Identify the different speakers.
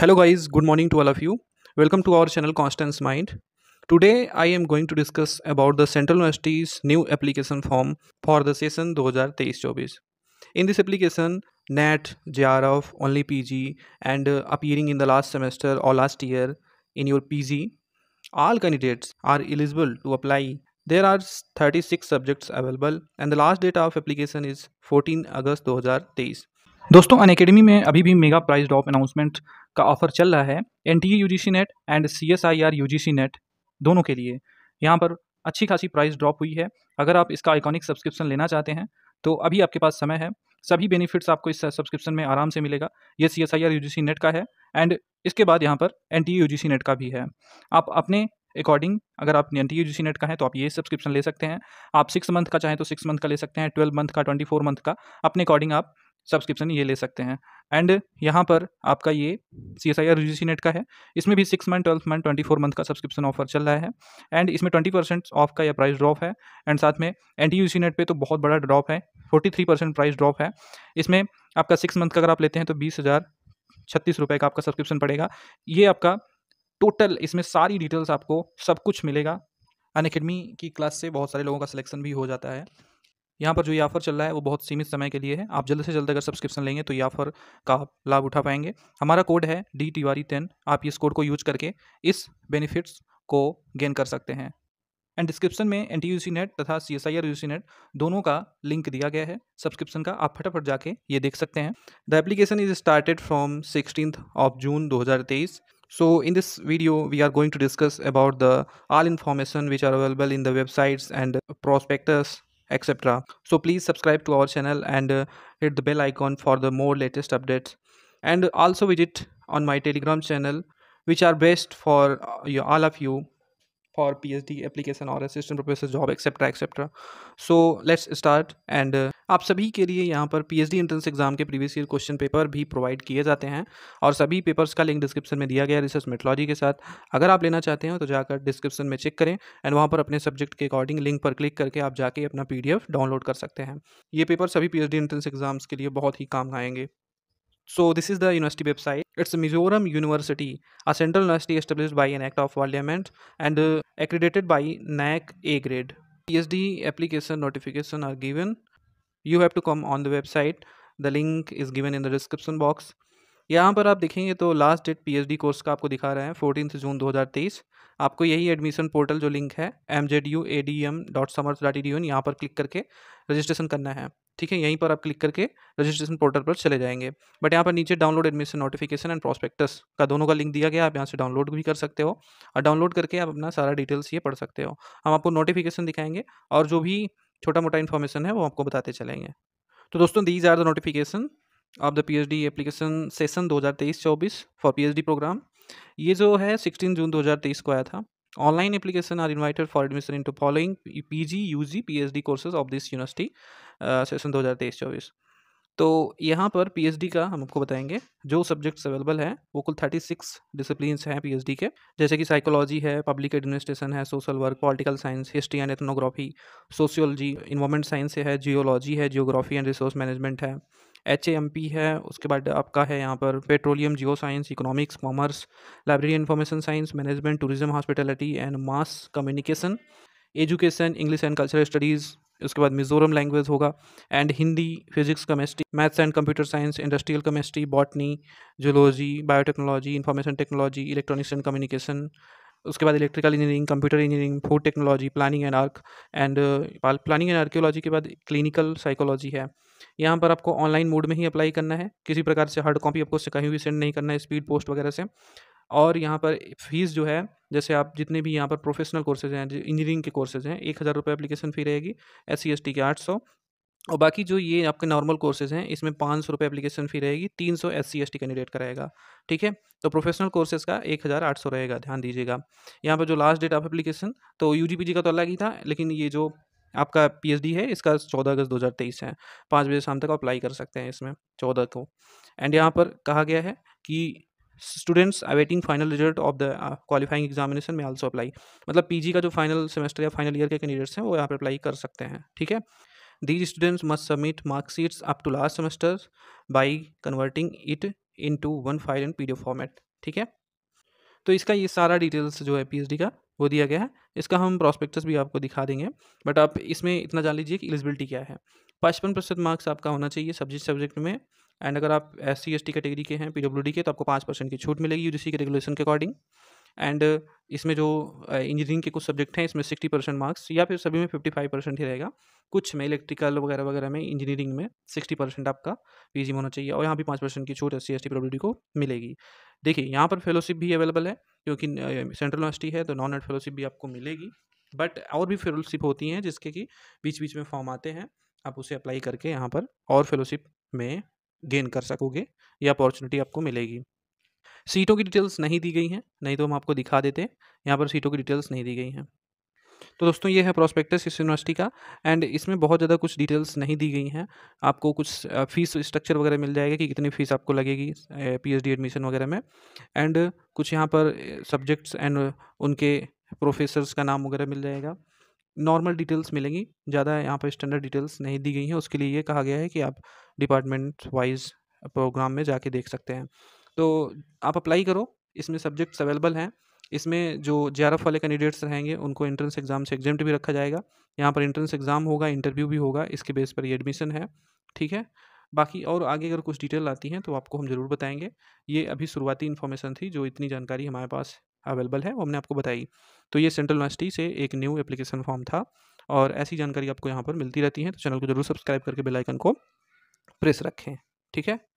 Speaker 1: hello guys good morning to all of you welcome to our channel constance mind today i am going to discuss about the central university's new application form for the session 2023-24 in this application nat jrf only pg and uh, appearing in the last semester or last year in your pg all candidates are eligible to apply there are 36 subjects available and the last date of application is 14 august 2023 दोस्तों अन academy में अभी भी mega prize drop announcement का offer चल रहा है N T U G C net and C S I R U G C net दोनों के लिए यहाँ पर अच्छी खासी प्राइस ड्रॉप हुई है अगर आप इसका आइकॉनिक सब्सक्रिप्शन लेना चाहते हैं तो अभी आपके पास समय है सभी बेनिफिट्स आपको इस सब्सक्रिप्शन में आराम से मिलेगा ये C S I R U G C net का है एंड इसके बाद यहाँ पर N T U G C net का भी है आप अपने अकॉर्डिंग अगर आप एन टी यू नेट का है तो आप ये सब्सक्रिप्शन ले सकते हैं आप सिक्स मंथ का चाहें तो सिक्स मंथ का ले सकते हैं ट्वेल्व मंथ का ट्वेंटी फोर मंथ का अपने अकॉर्डिंग आप सब्सक्रिप्शन ये ले सकते हैं एंड यहाँ पर आपका ये C S I R net का है इसमें भी six month twelfth month twenty four month का सब्सक्रिप्शन ऑफर चल रहा है एंड इसमें ट्वेंटी परसेंट ऑफ का यह प्राइस ड्रॉप है एंड साथ में N T U C net पर तो बहुत बड़ा ड्रॉप है forty three percent price drop है इसमें आपका सिक्स मंथ का अगर आप लेते हैं तो बीस हज़ार छत्तीस रुपये का आपका सब्सक्रिप्शन पड़ेगा ये आपका टोटल इसमें सारी डिटेल्स आपको सब कुछ मिलेगा अन की क्लास से बहुत सारे लोगों का सिलेक्शन भी हो जाता है यहाँ पर जो ये ऑफर चल रहा है वो बहुत सीमित समय के लिए है आप जल्द से जल्द अगर सब्सक्रिप्शन लेंगे तो ये ऑफर का लाभ उठा पाएंगे हमारा कोड है डी तिवारी टेन आप इस कोड को यूज करके इस बेनिफिट्स को गेन कर सकते हैं एंड डिस्क्रिप्शन में N T U C net तथा C S I R U C net दोनों का लिंक दिया गया है सब्सक्रिप्शन का आप फटाफट जाके ये देख सकते हैं the application is started from sixteen of June दो हज़ार तेईस so in this video we are going to discuss about the all information which are available in the websites and prospectus etc so please subscribe to our channel and uh, hit the bell icon for the more latest updates and also visit on my telegram channel which are best for uh, all of you for PhD application or assistant professor job etc etc. So let's start and uh, आप सभी के लिए यहाँ पर P H D entrance exam के previous year question paper भी provide किए जाते हैं और सभी पेपर्स का लिंक डिस्क्रिप्शन में दिया गया रिसर्च मेटोलॉजी के साथ अगर आप लेना चाहते हैं तो जाकर डिस्क्रिप्शन में चेक करें एंड वहाँ पर अपने सब्जेक्ट के अकॉर्डिंग लिंक पर क्लिक करके आप जाके अपना एफ डाउनलोड कर सकते हैं ये पेपर सभी डी एंट्रेंस एग्जाम्स के लिए बहुत ही काम आएंगे So this is the university website. It's Mizoram University, a central university established by an act of parliament and uh, accredited by NAC A grade. PhD application notification are given. You have to come on the website. The link is given in the description box. यहाँ पर आप देखेंगे तो last date PhD course का आपको दिखा रहा है फोर्टीन जून 2023 आपको यही एडमिशन पोर्टल जो लिंक है M Z U A D M dot Samarth dot E D यहाँ पर क्लिक करके रजिस्ट्रेशन करना है ठीक है यहीं पर आप क्लिक करके रजिस्ट्रेशन पोर्टल पर चले जाएंगे बट यहाँ पर नीचे download admission notification and prospectus का दोनों का लिंक दिया गया आप यहाँ से डाउनलोड भी कर सकते हो और डाउनलोड करके आप अपना सारा डिटेल्स ये पढ़ सकते हो हम आपको नोटिफिकेशन दिखाएंगे और जो भी छोटा मोटा इन्फॉर्मेशन है वो आपको बताते चलेंगे तो दोस्तों these are the notification of the P D application session तेईस चौबीस फॉर डी प्रोग्राम ये जो है सिक्सटीन जून तेईस को आया था online application are invited for admission into following pg ug phd courses of this university session दो हज़ार तेईस चौबीस तो यहाँ पर पीएचडी का हम आपको बताएंगे जो सब्जेक्ट्स अवेलेबल हैं वो कुल थर्टी सिक्स डिसिप्लिन हैं पीएचडी के जैसे कि साइकोलॉजी है पब्लिक एडमिनिस्ट्रेशन है social work political science history and ethnography sociology environment science है जियोलॉजी है जियोग्राफी एंड रिसोर्स मैनेजमेंट है एच ए एम पी है उसके बाद आपका है यहाँ पर petroleum geo science economics commerce library information science management tourism hospitality and mass communication education English and cultural studies उसके बाद मिजोरम लैंग्वेज होगा and Hindi physics chemistry maths and computer science industrial chemistry botany zoology biotechnology information technology electronics and communication उसके बाद electrical engineering computer engineering food technology planning and arch and planning and archaeology के बाद clinical psychology है यहाँ पर आपको online mode में ही apply करना है किसी प्रकार से हार्ड कॉपी आपको कहीं भी सेंड नहीं करना है स्पीड पोस्ट वगैरह से और यहाँ पर फीस जो है जैसे आप जितने भी यहाँ पर प्रोफेशनल कोर्सेज हैं इंजीनियरिंग के कोर्सेज हैं एक हज़ार रुपये एप्लीकेशन फ़ी रहेगी एस सी एस टी के आठ सौ और बाकी जो ये आपके नॉर्मल कोर्सेज हैं इसमें पाँच सौ रुपये अपलीकेशन फ़ी रहेगी तीन सौ S C S T candidate का रहेगा ठीक है तो प्रोफेशनल कोर्सेज का एक हज़ार आठ सौ रहेगा ध्यान दीजिएगा यहाँ पर जो लास्ट डेट ऑफ एप्लीकेशन तो यू जी पी जी का तो अलग ही था लेकिन ये जो आपका पीएचडी है इसका चौदह अगस्त दो है पाँच बजे शाम तक अप्लाई कर सकते हैं इसमें चौदह को एंड यहाँ पर कहा गया है कि students awaiting final result of the qualifying examination में आल्सो अप्लाई मतलब पीजी का जो फाइनल सेमेस्टर या फाइनल ईयर के कैंडिडेट्स हैं वो यहाँ पर अप्लाई कर सकते हैं ठीक है these students must submit marksheets up to last semester by converting it into one file and P format ठीक है तो इसका ये सारा डिटेल्स जो है पी का वो दिया गया है इसका हम प्रॉस्पेक्टस भी आपको दिखा देंगे बट आप इसमें इतना जान लीजिए कि एलिजिबिलिटी क्या है पचपन प्रतिशत मार्क्स आपका होना चाहिए सब्जेक्ट सब्जेक्ट में एंड अगर आप S C S T category के हैं पी डब्ल्यू डी के तो आपको पाँच परसेंट की छूट मिलेगी यू डी सी के रेगुलेशन के अकॉर्डिंग एंड इसमें जो इंजीनियरिंग के कुछ सब्जेक्ट हैं इसमें सिक्सटी परसेंट मार्क्स या फिर सभी में फिफ्टी फाइव परसेंट ही रहेगा कुछ में इलेक्ट्रिकल वगैरह वगैरह में इंजीनियरिंग में सिक्सटी परसेंट आपका पी में होना चाहिए और यहाँ भी पाँच परसेंट की छूट एस सी एस को मिलेगी देखिए यहाँ पर फेलोशिप भी अवेलेबल है क्योंकि सेंट्रल यूनिवर्सिटी है तो नॉन एड फेलोशिप भी आपको मिलेगी बट और भी फेलोशिप होती हैं जिसके कि बीच बीच में फॉर्म आते हैं आप उसे अप्लाई करके यहाँ पर और फेलोशिप में गेन कर सकोगे या अपॉर्चुनिटी आपको मिलेगी सीटों की डिटेल्स नहीं दी गई हैं नहीं तो हम आपको दिखा देते यहाँ पर सीटों की डिटेल्स नहीं दी गई हैं तो दोस्तों ये है प्रोस्पेक्टस इस यूनिवर्सिटी का एंड इसमें बहुत ज़्यादा कुछ डिटेल्स नहीं दी गई हैं आपको कुछ फीस स्ट्रक्चर वगैरह मिल जाएगा कि कितनी फ़ीस आपको लगेगी पीएचडी एडमिशन वगैरह में एंड कुछ यहाँ पर सब्जेक्ट्स एंड उनके प्रोफेसर्स का नाम वगैरह मिल जाएगा नॉर्मल डिटेल्स मिलेंगी ज़्यादा यहाँ पर स्टैंडर्ड डिटेल्स नहीं दी गई हैं उसके लिए ये कहा गया है कि आप डिपार्टमेंट वाइज प्रोग्राम में जाके देख सकते हैं तो आप अप्लाई करो इसमें सब्जेक्ट्स अवेलेबल हैं इसमें जो जे वाले कैंडिडेट्स रहेंगे उनको एंट्रेंस एग्ज़ाम से एग्जेम्ट भी रखा जाएगा यहाँ पर एंट्रेंस एग्ज़ाम होगा इंटरव्यू भी होगा इसके बेस पर ये एडमिशन है ठीक है बाकी और आगे अगर कुछ डिटेल आती हैं तो आपको हम ज़रूर बताएंगे ये अभी शुरुआती इन्फॉर्मेशन थी जो इतनी जानकारी हमारे पास अवेलेबल है वो हमने आपको बताई तो ये सेंट्रल यूनिवर्सिटी से एक न्यू एप्लीकेशन फॉर्म था और ऐसी जानकारी आपको यहाँ पर मिलती रहती है तो चैनल को जरूर सब्सक्राइब करके बेलाइकन को प्रेस रखें ठीक है